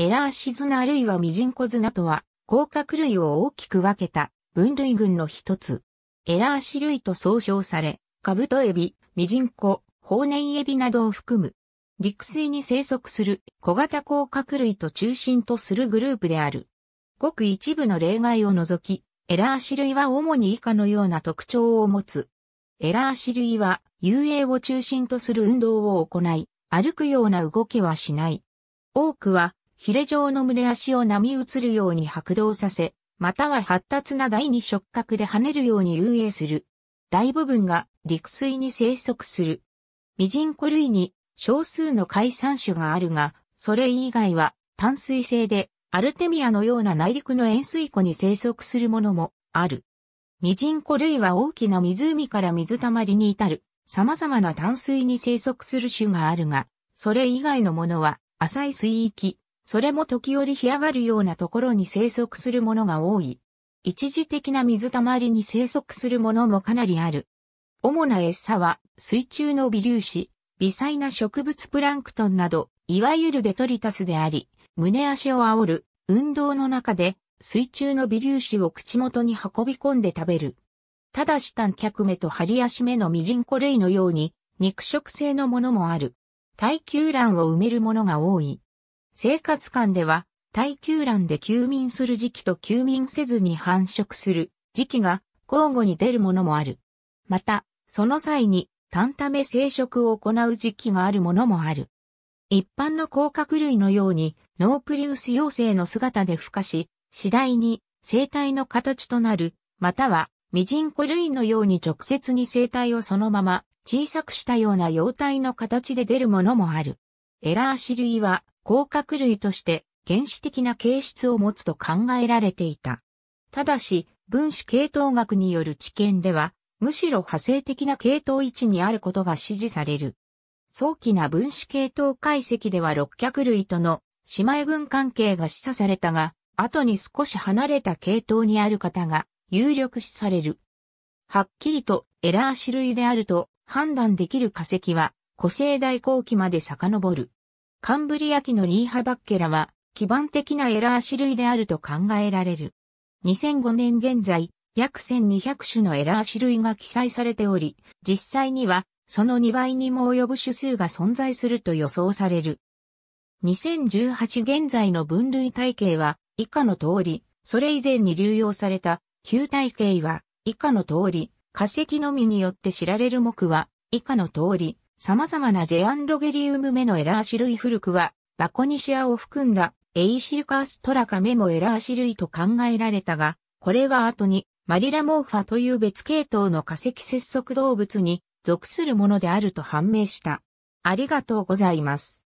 エラーシズナあるいはミジンコズナとは、甲殻類を大きく分けた分類群の一つ。エラーシ類と総称され、カブトエビ、ミジンコ、ホウネンエビなどを含む。陸水に生息する小型甲殻類と中心とするグループである。ごく一部の例外を除き、エラーシ類は主に以下のような特徴を持つ。エラーシ類は遊泳を中心とする運動を行い、歩くような動きはしない。多くはヒレ状の胸足を波移るように拍動させ、または発達な第二触覚で跳ねるように遊泳する。大部分が陸水に生息する。ミジンコ類に少数の海産種があるが、それ以外は淡水性でアルテミアのような内陸の塩水湖に生息するものもある。ミジンコ類は大きな湖から水たまりに至る様々な淡水に生息する種があるが、それ以外のものは浅い水域、それも時折干上がるようなところに生息するものが多い。一時的な水たまりに生息するものもかなりある。主な餌は水中の微粒子、微細な植物プランクトンなど、いわゆるデトリタスであり、胸足を煽る運動の中で水中の微粒子を口元に運び込んで食べる。ただし短脚目と針足目のミジンコ類のように肉食性のものもある。耐久卵を埋めるものが多い。生活館では、耐久卵で休眠する時期と休眠せずに繁殖する時期が交互に出るものもある。また、その際に、単ため生殖を行う時期があるものもある。一般の甲殻類のように、ノープリウス妖精の姿で孵化し、次第に生体の形となる、または、ミジンコ類のように直接に生体をそのまま小さくしたような幼体の形で出るものもある。エラーシ類は甲殻類として原始的な形質を持つと考えられていた。ただし、分子系統学による知見では、むしろ派生的な系統位置にあることが支持される。早期な分子系統解析では六脚類との姉妹群関係が示唆されたが、後に少し離れた系統にある方が有力視される。はっきりとエラー種類であると判断できる化石は個性大後期まで遡る。カンブリア紀のリーハバッケラは、基盤的なエラー種類であると考えられる。2005年現在、約1200種のエラー種類が記載されており、実際には、その2倍にも及ぶ種数が存在すると予想される。2018現在の分類体系は、以下の通り、それ以前に流用された、旧体系は、以下の通り、化石のみによって知られる目は、以下の通り、様々なジェアンロゲリウム目のエラー種類古くは、バコニシアを含んだエイシルカーストラカ目もエラー種類と考えられたが、これは後にマリラモーファという別系統の化石節足動物に属するものであると判明した。ありがとうございます。